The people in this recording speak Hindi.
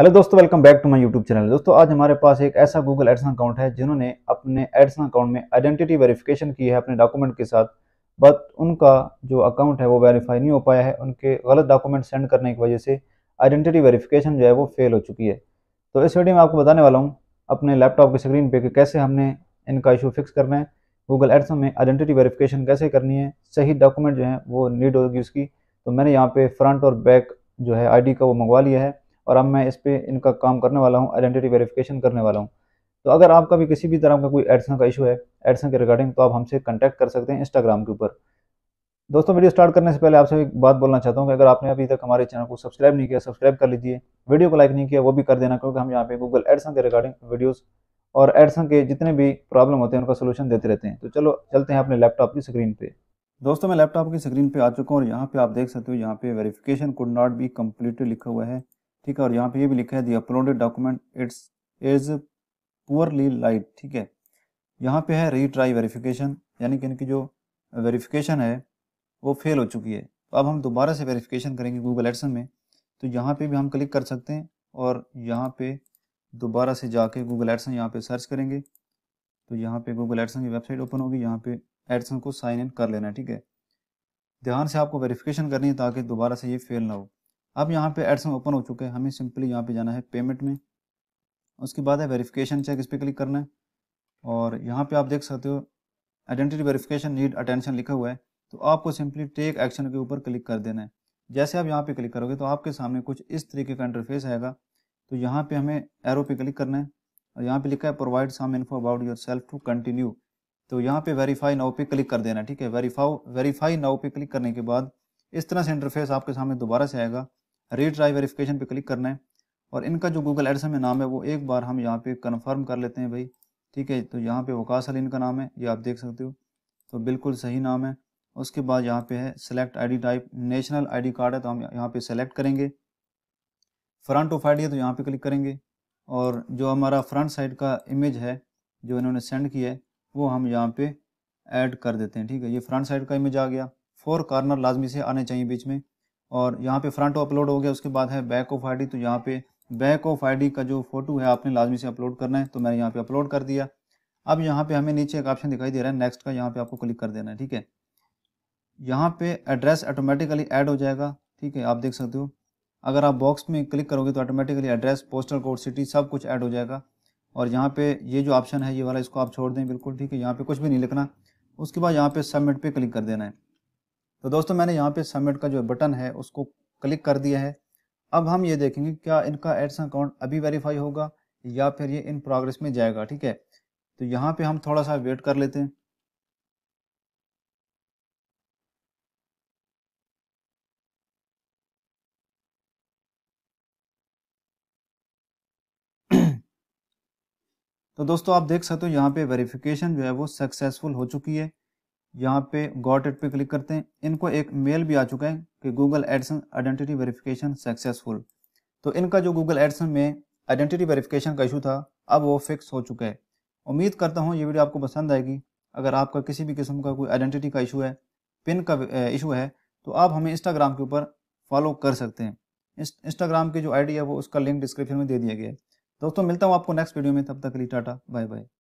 हेलो दोस्तों welcome back to my YouTube channel दोस्तों आज हमारे पास एक ऐसा गूगल एडसन अकाउंट है जिन्होंने अपने एडसन अकाउंट में आइडेंटिटी वेरिफिकेशन की है अपने डॉक्यूमेंट के साथ बट उनका जो अकाउंट है वो वेरीफाई नहीं हो पाया है उनके गलत डॉक्यूमेंट सेंड करने की वजह से आइडेंटिटी वेरीफिकेशन जो है वो फेल हो चुकी है तो इस वीडियो में आपको बताने वाला हूँ अपने लैपटॉप की स्क्रीन पर कैसे हमने इनका इशू फिक्स करना है गूगल एड्सन में आइडेंटिटी वेरीफिकेशन कैसे करनी है सही डॉक्यूमेंट जो है वो नीड होगी उसकी तो मैंने यहाँ पर फ्रंट और बैक जो है आई का वो मंगवा लिया है और अब मैं इस पर इनका काम करने वाला हूँ आइडेंटिटी वेरिफिकेशन करने वाला हूँ तो अगर आपका भी किसी भी तरह का कोई एडसन का इशू है एडसन के रिगार्डिंग तो आप हमसे कॉन्टैक्ट कर सकते हैं इंस्टाग्राम के ऊपर दोस्तों वीडियो स्टार्ट करने से पहले आपसे एक बात बोलना चाहता हूँ कि अगर आपने अभी तक हमारे चैनल को सब्सक्राइब नहीं किया सब्सक्राइब कर लीजिए वीडियो को लाइक नहीं किया वो भी कर देना क्योंकि हम यहाँ पे गूगल एडसन के रिगार्डिंग वीडियोस और एडसन के जितने भी प्रॉब्लम होते हैं उनका सोल्यूशन देते रहते हैं तो चलो चलते हैं अपने लैपटॉप की स्क्रीन पर दोस्तों मैं लैपटॉप की स्क्रीन पर आ चुका हूँ और यहाँ पर आप देख सकते हो यहाँ पे verification could not be completely लिखा हुआ है ठीक है और यहाँ पे ये भी लिखा है the uploaded document it's is poorly light ठीक है यहाँ पे है रीट्राई वेरिफिकेशन यानी कि इनकी जो वेरिफिकेशन है वो फेल हो चुकी है तो अब हम दोबारा से वेरिफिकेशन करेंगे गूगल एडसन में तो यहाँ पे भी हम क्लिक कर सकते हैं और यहाँ पे दोबारा से जाके गूगल एडसन यहाँ पे सर्च करेंगे तो यहाँ पे गूगल एडसन की वेबसाइट ओपन होगी यहाँ पे एडसन को साइन इन कर लेना है ठीक है ध्यान से आपको वेरिफिकेशन करनी है ताकि दोबारा से ये फेल ना हो अब यहाँ पे एड्स में ओपन हो चुके हैं हमें सिंपली यहाँ पे जाना है पेमेंट में उसके बाद है वेरिफिकेशन चेक इस पर क्लिक करना है और यहाँ पे आप देख सकते हो आइडेंटिटी वेरिफिकेशन नीड अटेंशन लिखा हुआ है तो आपको सिंपली टेक एक्शन के ऊपर क्लिक कर देना है जैसे आप यहाँ पे क्लिक करोगे तो आपके सामने कुछ इस तरीके का इंटरफेस आएगा तो यहाँ पे हमें एरो पे क्लिक करना है और यहाँ पे लिखा है provide some info about yourself to continue तो यहाँ पे वेरीफाई नाउ पे क्लिक कर देना ठीक है वेरीफाओ वेरीफाई नाउ पे क्लिक करने के बाद इस तरह से इंटरफेस आपके सामने दोबारा से आएगा रीट्राई वेरिफिकेशन पे क्लिक करना है और इनका जो गूगल एड्स में नाम है वो एक बार हम यहाँ पे कन्फर्म कर लेते हैं भाई ठीक है तो यहाँ पे वकास अली इनका नाम है ये आप देख सकते हो तो बिल्कुल सही नाम है उसके बाद यहाँ पे है select ID type national ID card है तो हम यहाँ पे सेलेक्ट करेंगे फ्रंट ऑफ आईडी है तो यहाँ पे क्लिक करेंगे और जो हमारा फ्रंट साइड का इमेज है जो इन्होंने सेंड किया है वो हम यहाँ पे ऐड कर देते हैं ठीक है ये फ्रंट साइड का इमेज आ गया फोर कॉर्नर लाजमी से आने चाहिए बीच में और यहाँ पे फ्रंट अपलोड हो गया उसके बाद है बैक ऑफ आई तो यहाँ पे बैक ऑफ आई का जो फोटो है आपने लाजमी से अपलोड करना है तो मैंने यहाँ पे अपलोड कर दिया अब यहाँ पे हमें नीचे एक ऑप्शन दिखाई दे रहा है नेक्स्ट का यहाँ पे आपको क्लिक कर देना है ठीक है यहाँ पे एड्रेस ऑटोमेटिकली एड हो जाएगा ठीक है आप देख सकते हो अगर आप बॉक्स में क्लिक करोगे तो automatically address postal code city सब कुछ ऐड हो जाएगा और यहाँ पे ये जो ऑप्शन है ये वाला इसको आप छोड़ दें बिल्कुल ठीक है यहाँ पे कुछ भी नहीं लिखना उसके बाद यहाँ पे सबमिट पे क्लिक कर देना है तो दोस्तों मैंने यहाँ पे सबमिट का जो बटन है उसको क्लिक कर दिया है अब हम ये देखेंगे क्या इनका एड्स अकाउंट अभी वेरीफाई होगा या फिर ये इन प्रोग्रेस में जाएगा ठीक है तो यहाँ पे हम थोड़ा सा वेट कर लेते हैं तो दोस्तों आप देख सकते हो यहाँ पे वेरिफिकेशन जो है वो सक्सेसफुल हो चुकी है यहाँ पे गॉट इट पे क्लिक करते हैं इनको एक मेल भी आ चुका है कि Google AdSense identity verification successful तो इनका जो गूगल एडसन में आइडेंटिटी वेरिफिकेशन का इशू था अब वो फिक्स हो चुका है उम्मीद करता हूँ ये वीडियो आपको पसंद आएगी अगर आपका किसी भी किस्म का कोई आइडेंटिटी का इशू है पिन का इशू है तो आप हमें इंस्टाग्राम के ऊपर फॉलो कर सकते हैं इंस्टाग्राम की जो आईडी है वो उसका लिंक डिस्क्रिप्शन में दे दिया गया है दोस्तों मिलता हूँ आपको नेक्स्ट वीडियो में तब तक के लिए टाटा बाय बाय